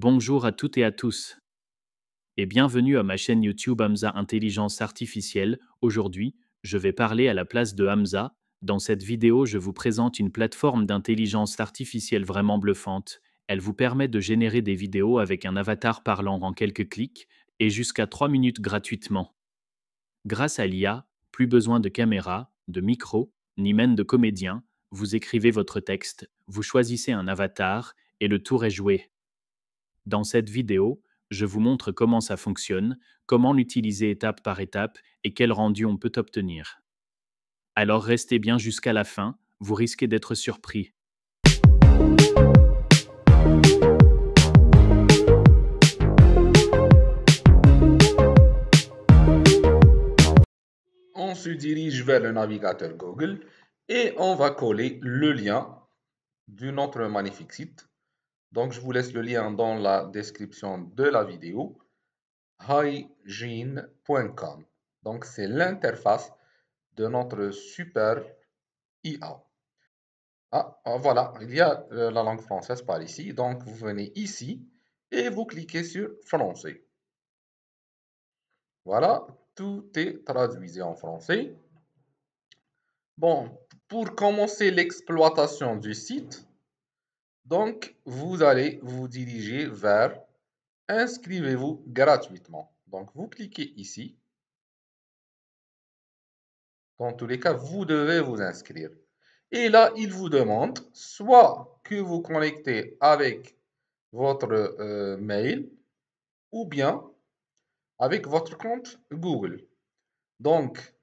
Bonjour à toutes et à tous. Et bienvenue à ma chaîne YouTube Hamza Intelligence Artificielle. Aujourd'hui, je vais parler à la place de Hamza. Dans cette vidéo, je vous présente une plateforme d'intelligence artificielle vraiment bluffante. Elle vous permet de générer des vidéos avec un avatar parlant en quelques clics et jusqu'à 3 minutes gratuitement. Grâce à l'IA, plus besoin de caméra, de micro, ni même de comédien, vous écrivez votre texte, vous choisissez un avatar et le tour est joué. Dans cette vidéo, je vous montre comment ça fonctionne, comment l'utiliser étape par étape et quel rendu on peut obtenir. Alors restez bien jusqu'à la fin, vous risquez d'être surpris. On se dirige vers le navigateur Google et on va coller le lien de notre magnifique site donc, je vous laisse le lien dans la description de la vidéo. Hygiene.com. Donc, c'est l'interface de notre super IA. Ah, ah, voilà, il y a euh, la langue française par ici. Donc, vous venez ici et vous cliquez sur français. Voilà, tout est traduit en français. Bon, pour commencer l'exploitation du site, donc, vous allez vous diriger vers Inscrivez-vous gratuitement. Donc, vous cliquez ici. Dans tous les cas, vous devez vous inscrire. Et là, il vous demande soit que vous connectez avec votre euh, mail ou bien avec votre compte Google. Donc,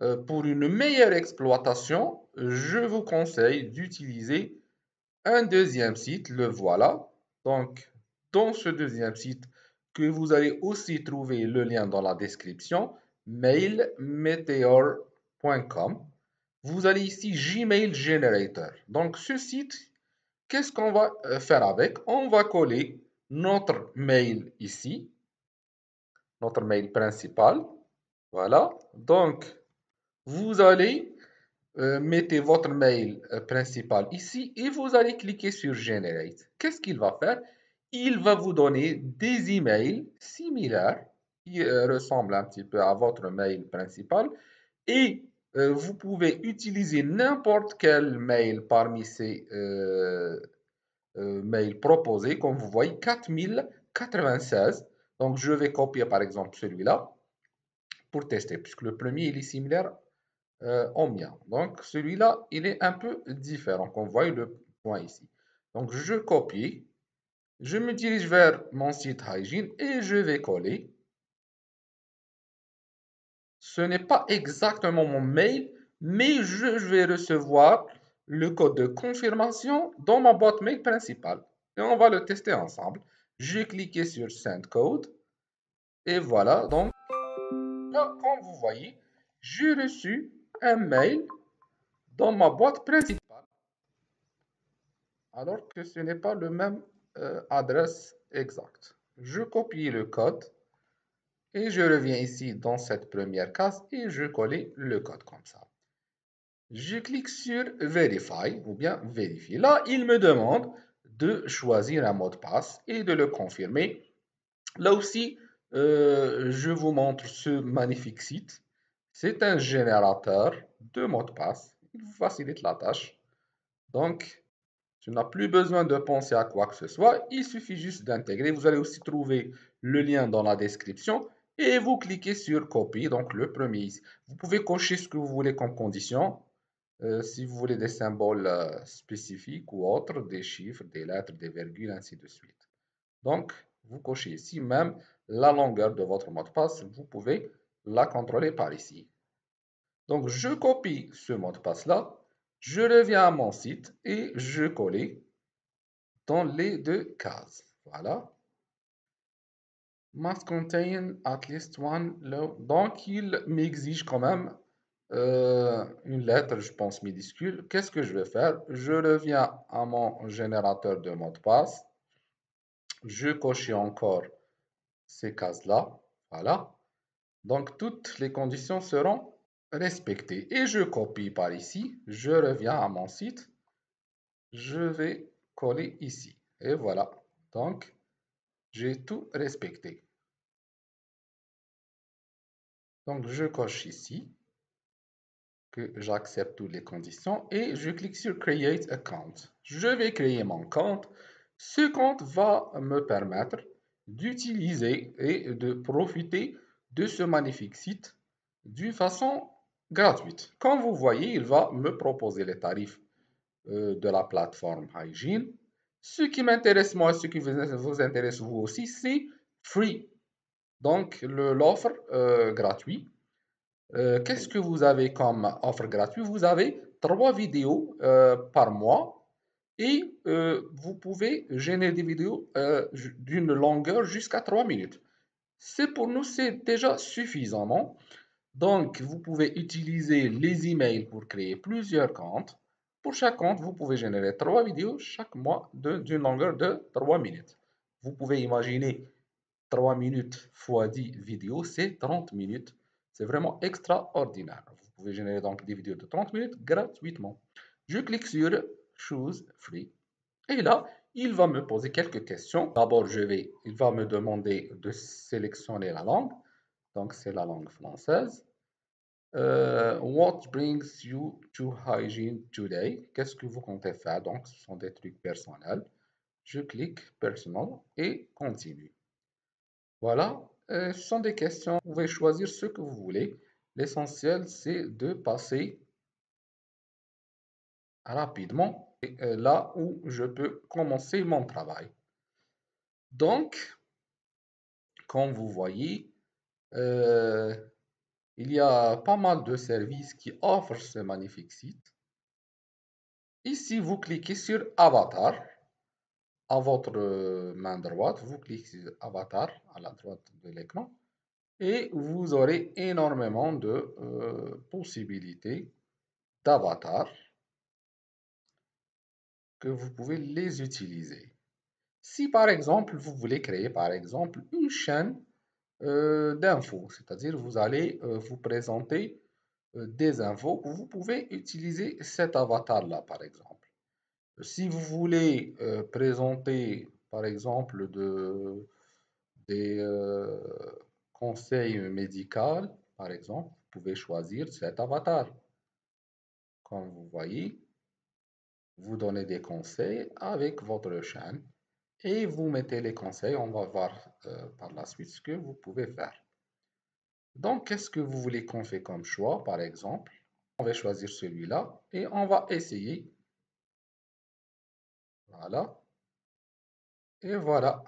euh, pour une meilleure exploitation, je vous conseille d'utiliser un deuxième site, le voilà. Donc, dans ce deuxième site, que vous allez aussi trouver le lien dans la description, mailmeteor.com. Vous allez ici Gmail Generator. Donc, ce site, qu'est-ce qu'on va euh, faire avec On va coller notre mail ici, notre mail principal. Voilà. Donc, vous allez euh, mettez votre mail euh, principal ici et vous allez cliquer sur Generate. Qu'est-ce qu'il va faire Il va vous donner des emails similaires qui euh, ressemblent un petit peu à votre mail principal et vous pouvez utiliser n'importe quel mail parmi ces mails proposés. Comme vous voyez, 4096. Donc, je vais copier par exemple celui-là pour tester puisque le premier il est similaire euh, omnia. Donc, celui-là, il est un peu différent. qu'on on voit le point ici. Donc, je copie. Je me dirige vers mon site hygiene et je vais coller. Ce n'est pas exactement mon mail, mais je, vais recevoir le code de confirmation dans ma boîte mail principale. Et on va le tester ensemble. J'ai cliqué sur Send Code. Et voilà, donc, là, comme vous voyez, j'ai reçu un mail dans ma boîte principale, alors que ce n'est pas le même euh, adresse exacte. Je copie le code et je reviens ici dans cette première case et je colle le code comme ça. Je clique sur Verify ou bien vérifier Là, il me demande de choisir un mot de passe et de le confirmer. Là aussi, euh, je vous montre ce magnifique site c'est un générateur de mots de passe. Il vous facilite la tâche. Donc, tu n'as plus besoin de penser à quoi que ce soit. Il suffit juste d'intégrer. Vous allez aussi trouver le lien dans la description. Et vous cliquez sur copier, donc le premier ici. Vous pouvez cocher ce que vous voulez comme condition. Euh, si vous voulez des symboles euh, spécifiques ou autres, des chiffres, des lettres, des virgules, ainsi de suite. Donc, vous cochez ici même la longueur de votre mot de passe. Vous pouvez la contrôler par ici. Donc, je copie ce mot de passe-là, je reviens à mon site et je colle dans les deux cases. Voilà. Must contain at least one low. Donc, il m'exige quand même euh, une lettre, je pense, minuscule. Qu'est-ce que je vais faire Je reviens à mon générateur de mot de passe. Je coche encore ces cases-là. Voilà. Donc, toutes les conditions seront respecter Et je copie par ici. Je reviens à mon site. Je vais coller ici. Et voilà. Donc, j'ai tout respecté. Donc, je coche ici que j'accepte toutes les conditions et je clique sur Create Account. Je vais créer mon compte. Ce compte va me permettre d'utiliser et de profiter de ce magnifique site d'une façon gratuite. Comme vous voyez, il va me proposer les tarifs euh, de la plateforme Hygiene. Ce qui m'intéresse moi, ce qui vous intéresse vous aussi, c'est Free. Donc, l'offre euh, gratuite. Euh, qu'est-ce que vous avez comme offre gratuite Vous avez trois vidéos par mois et vous pouvez générer des vidéos d'une longueur jusqu'à trois minutes. C'est pour nous, c'est déjà suffisamment. Donc, vous pouvez utiliser les emails pour créer plusieurs comptes. Pour chaque compte, vous pouvez générer trois vidéos chaque mois d'une longueur de 3 minutes. Vous pouvez imaginer 3 minutes x 10 vidéos, c'est 30 minutes. C'est vraiment extraordinaire. Vous pouvez générer donc des vidéos de 30 minutes gratuitement. Je clique sur Choose Free. Et là, il va me poser quelques questions. D'abord, je vais, il va me demander de sélectionner la langue. Donc, c'est la langue française. Euh, what brings you to hygiene today? Qu'est-ce que vous comptez faire? Donc, ce sont des trucs personnels. Je clique personnel et continue. Voilà, euh, ce sont des questions. Vous pouvez choisir ce que vous voulez. L'essentiel, c'est de passer rapidement euh, là où je peux commencer mon travail. Donc, comme vous voyez, il y a pas mal de services qui offrent ce magnifique site. Ici, vous cliquez sur Avatar. À votre euh, main droite, vous cliquez sur Avatar à la droite de l'écran. Et vous aurez énormément de euh, possibilités d'Avatar. que vous pouvez les utiliser. Si par exemple, vous voulez créer par exemple une chaîne euh, d'infos, c'est-à-dire vous allez euh, vous présenter euh, des infos. Vous pouvez utiliser cet avatar-là, par exemple. Si vous voulez présenter, par exemple, des conseils médicaux, par exemple, vous pouvez choisir cet avatar. Comme vous voyez, vous donnez des conseils avec votre chaîne et vous mettez les conseils. On va voir euh, par la suite ce que vous pouvez faire. Donc, qu'est-ce que vous voulez qu'on fait comme choix, par exemple On va choisir celui-là et on va essayer. Voilà. Et voilà.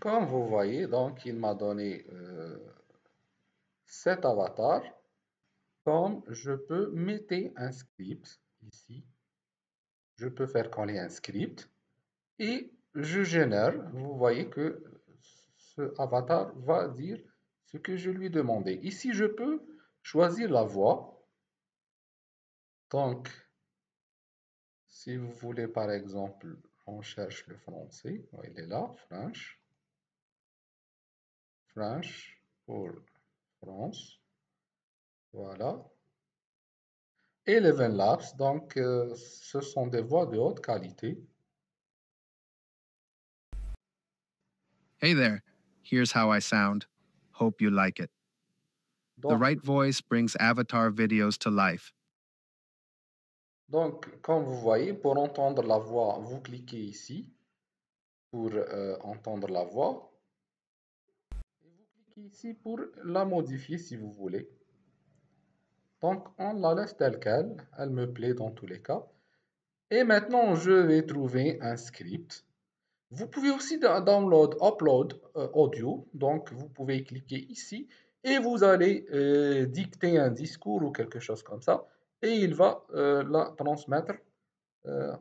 Comme vous voyez, donc, il m'a donné euh, cet avatar. Comme je peux mettre un script ici, je peux faire coller un script et je génère, vous voyez que ce avatar va dire ce que je lui demandais. Ici, je peux choisir la voix. Donc, si vous voulez, par exemple, on cherche le français. Il est là, French. French pour France. Voilà. Et les laps. donc, euh, ce sont des voix de haute qualité. Hey there, here's how I sound. Hope you like it. the right voice brings avatar videos to life. Donc, comme vous voyez, pour entendre la voix, vous cliquez ici pour euh, entendre la voix. Et vous cliquez ici pour la modifier si vous voulez. Donc, on la laisse telle qu'elle. Elle me plaît dans tous les cas. Et maintenant, je vais trouver un script. Vous pouvez aussi download, upload euh, audio. Donc, vous pouvez cliquer ici et vous allez euh, dicter un discours ou quelque chose comme ça. Et il va euh, la transmettre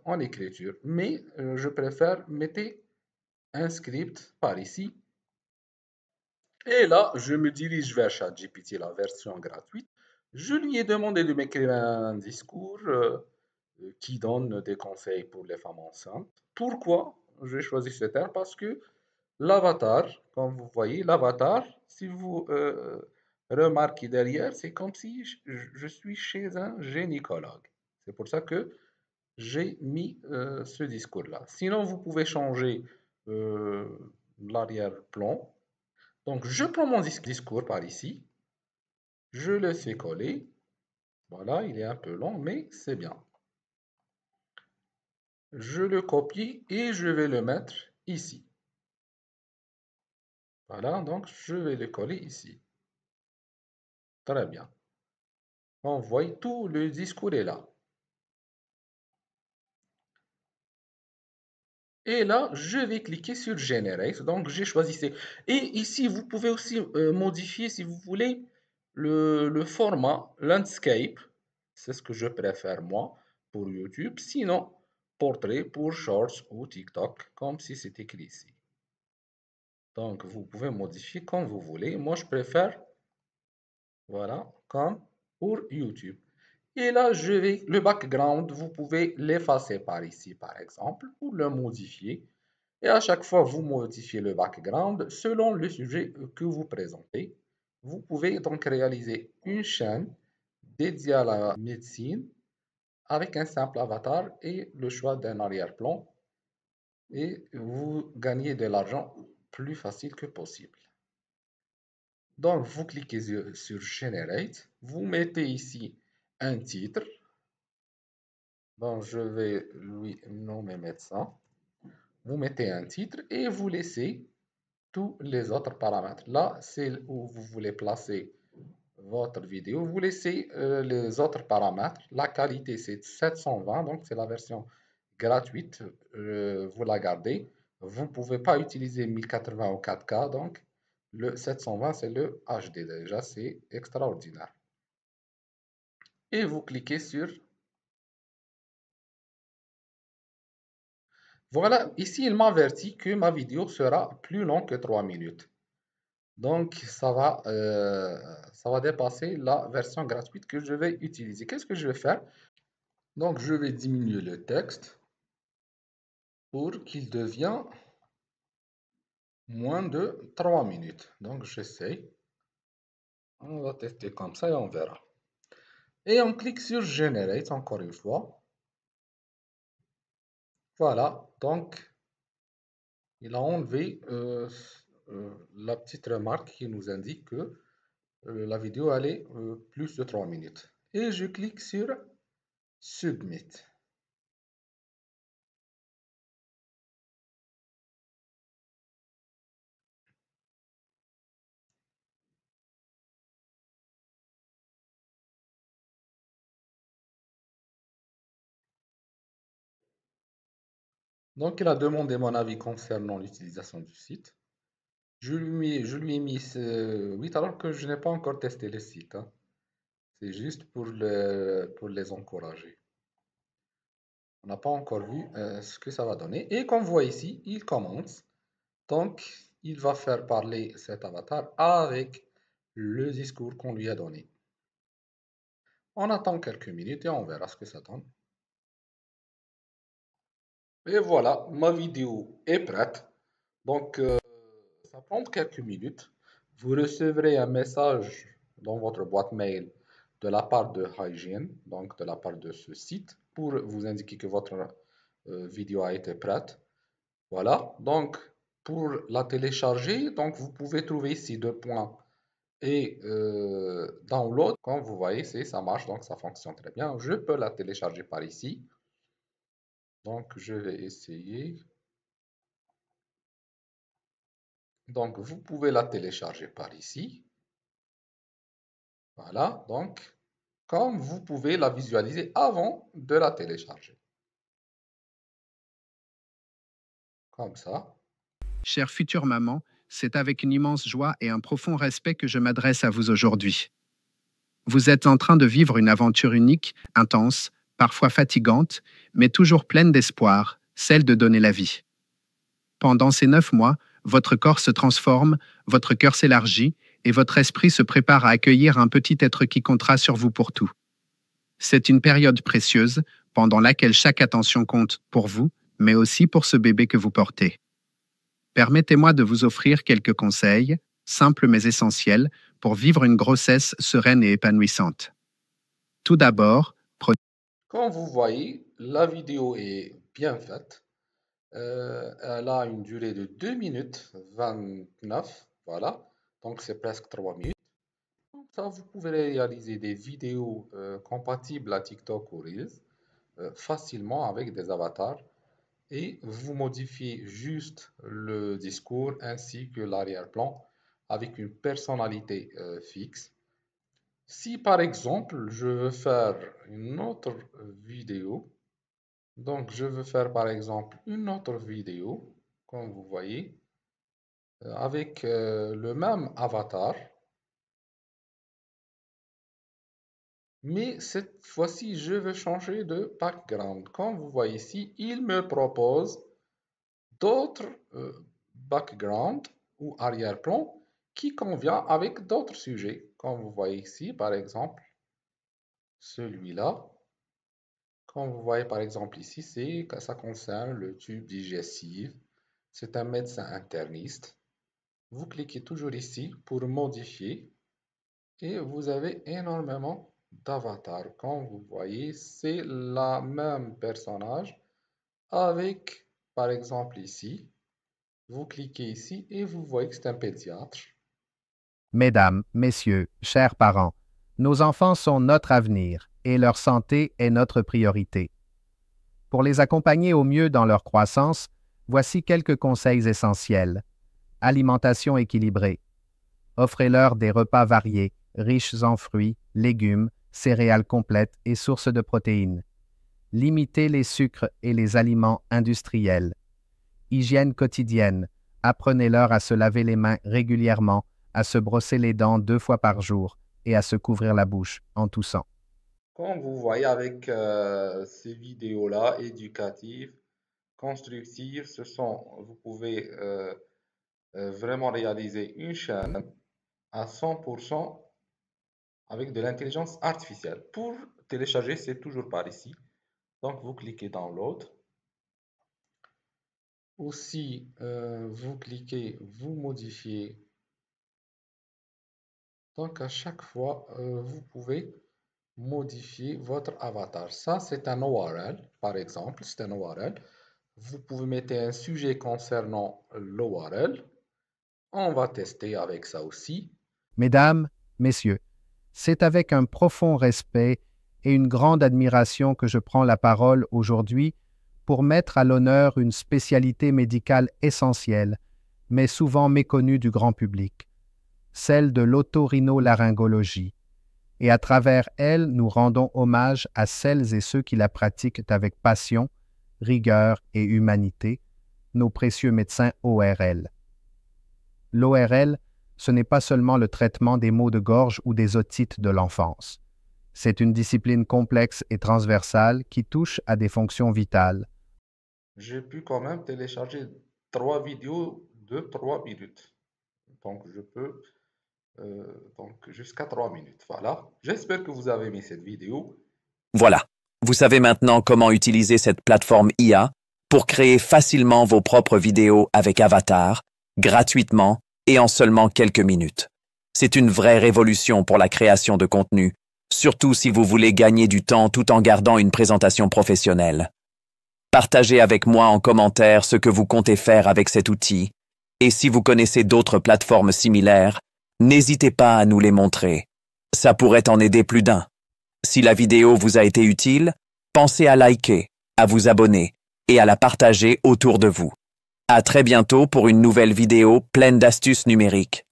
en écriture. Mais je préfère mettre un script par ici. Et là, je me dirige vers ChatGPT, la version gratuite. Je lui ai demandé de m'écrire un discours qui donne des conseils pour les femmes enceintes. Pourquoi je choisis choisir cette parce que l'avatar, comme vous voyez, l'avatar, si vous euh, remarquez derrière, c'est comme si je, suis chez un gynécologue. C'est pour ça que j'ai mis euh, ce discours-là. Sinon, vous pouvez changer euh, l'arrière-plan. Donc, je prends mon discours par ici. Je le fais coller. Voilà, il est un peu long, mais c'est bien je le copie et je vais le mettre ici. Voilà, donc je vais le coller ici. Très bien. On voit tout le discours est là. Et là, je vais cliquer sur Generate. Donc, j'ai choisi Et ici, vous pouvez aussi euh, modifier, si vous voulez, le format Landscape. C'est ce que je préfère, moi, pour YouTube. Sinon, pour Shorts ou TikTok, comme si c'était ici. Donc, vous pouvez modifier comme vous voulez. Moi, je préfère, voilà, comme pour YouTube. Et là, je vais, le background, vous pouvez l'effacer par ici, par exemple, ou le modifier. Et à chaque fois, vous modifiez le background selon le sujet que vous présentez. Vous pouvez donc réaliser une chaîne dédiée à la médecine avec un simple avatar et le choix d'un arrière-plan et vous gagnez de l'argent plus facile que possible. Donc, vous cliquez sur Generate. Vous mettez ici un titre. Donc, je vais lui nommer médecin. Vous mettez un titre et vous laissez tous les autres paramètres. Là, c'est où vous voulez placer votre vidéo. Vous laissez euh, les autres paramètres. La qualité, c'est 720, donc c'est la version gratuite. Euh, vous la gardez. Vous ne pouvez pas utiliser 1080 ou 4K, donc le 720, c'est le HD déjà, c'est extraordinaire. Et vous cliquez sur... Voilà, ici, il m'avertit que ma vidéo sera plus longue que 3 minutes. Donc, ça va, euh, ça va dépasser la version gratuite que je vais utiliser. Qu'est-ce que je vais faire Donc, je vais diminuer le texte pour qu'il devienne moins de 3 minutes. Donc, j'essaie. On va tester comme ça et on verra. Et on clique sur Generate encore une fois. Voilà, donc il a enlevé euh, euh, la petite remarque qui nous indique que euh, la vidéo allait euh, plus de 3 minutes. Et je clique sur Submit. Donc, il a demandé mon avis concernant l'utilisation du site. Je lui, ai mis 8 alors que je n'ai pas encore testé le site. Hein. C'est juste pour, le, pour les encourager. On n'a pas encore vu euh, ce que ça va donner. Et comme voit ici, il commence. Donc, il va faire parler cet avatar avec le discours qu'on lui a donné. On attend quelques minutes et on verra ce que ça donne. Et voilà, ma vidéo est prête. Donc, euh, ça prend quelques minutes. Vous recevrez un message dans votre boîte mail de la part de Hygiene, donc de la part de ce site, pour vous indiquer que votre euh, vidéo a été prête. Voilà, donc pour la télécharger, donc vous pouvez trouver ici deux points et euh, dans download. Comme vous voyez, ça marche, donc ça fonctionne très bien. Je peux la télécharger par ici. Donc je vais essayer. Donc, vous pouvez la télécharger par ici. Voilà, donc, comme vous pouvez la visualiser avant de la télécharger. Comme ça. Chère future maman, c'est avec une immense joie et un profond respect que je m'adresse à vous aujourd'hui. Vous êtes en train de vivre une aventure unique, intense, parfois fatigante, mais toujours pleine d'espoir, celle de donner la vie. Pendant ces neuf mois, votre corps se transforme, votre cœur s'élargit, et votre esprit se prépare à accueillir un petit être qui comptera sur vous pour tout. C'est une période précieuse, pendant laquelle chaque attention compte pour vous, mais aussi pour ce bébé que vous portez. Permettez-moi de vous offrir quelques conseils, simples mais essentiels, pour vivre une grossesse sereine et épanouissante. Tout d'abord, prenez... vous voyez, la vidéo est bien faite. Euh, elle a une durée de 2 minutes 29. Voilà. Donc, c'est presque 3 minutes. Comme ça, vous pouvez réaliser des vidéos euh, compatibles à TikTok ou Reels euh, facilement avec des avatars. Et vous modifiez juste le discours ainsi que l'arrière-plan avec une personnalité fixe. Si par exemple, je veux faire une autre vidéo, donc, je veux faire par exemple une autre vidéo, comme vous voyez, euh, avec euh, le même avatar. Mais cette fois-ci, je veux changer de background. Comme vous voyez ici, il me propose d'autres euh, backgrounds ou arrière-plans qui convient avec d'autres sujets. Comme vous voyez ici, par exemple, celui-là. Comme vous voyez par exemple ici, c'est ça concerne le tube digestif. C'est un médecin interniste. Vous cliquez toujours ici pour modifier et vous avez énormément d'avatars. Comme vous voyez, c'est la même personnage avec, par exemple ici, vous cliquez ici et vous voyez que c'est un pédiatre. Mesdames, Messieurs, chers parents, nos enfants sont notre avenir et leur santé est notre priorité. Pour les accompagner au mieux dans leur croissance, voici quelques conseils essentiels. Alimentation équilibrée. Offrez-leur des repas variés, riches en fruits, légumes, céréales complètes et sources de protéines. Limitez les sucres et les aliments industriels. Hygiène quotidienne. Apprenez-leur à se laver les mains régulièrement, à se brosser les dents deux fois par jour et à se couvrir la bouche en toussant. Comme vous voyez avec euh, ces vidéos-là, éducatives, constructives, ce sont, vous pouvez euh, euh, vraiment réaliser une chaîne à 100% avec de l'intelligence artificielle. Pour télécharger, c'est toujours par ici. Donc, vous cliquez dans l'autre. Aussi, vous cliquez, vous modifiez. Donc, à chaque fois, vous pouvez modifier votre avatar. Ça, c'est un ORL, par exemple, c'est un ORL. Vous pouvez mettre un sujet concernant l'ORL. On va tester avec ça aussi. Mesdames, messieurs, c'est avec un profond respect et une grande admiration que je prends la parole aujourd'hui pour mettre à l'honneur une spécialité médicale essentielle, mais souvent méconnue du grand public, celle de l'otorhinolaryngologie et à travers elle, nous rendons hommage à celles et ceux qui la pratiquent avec passion, rigueur et humanité, nos précieux médecins ORL. L'ORL, ce n'est pas seulement le traitement des maux de gorge ou des otites de l'enfance. C'est une discipline complexe et transversale qui touche à des fonctions vitales. J'ai pu quand même télécharger trois vidéos de trois minutes. Donc je peux euh, donc jusqu'à 3 minutes. Voilà. J'espère que vous avez aimé cette vidéo. Voilà. Vous savez maintenant comment utiliser cette plateforme IA pour créer facilement vos propres vidéos avec Avatar, gratuitement et en seulement quelques minutes. C'est une vraie révolution pour la création de contenu, surtout si vous voulez gagner du temps tout en gardant une présentation professionnelle. Partagez avec moi en commentaire ce que vous comptez faire avec cet outil, et si vous connaissez d'autres plateformes similaires, n'hésitez pas à nous les montrer. Ça pourrait en aider plus d'un. Si la vidéo vous a été utile, pensez à liker, à vous abonner et à la partager autour de vous. À très bientôt pour une nouvelle vidéo pleine d'astuces numériques.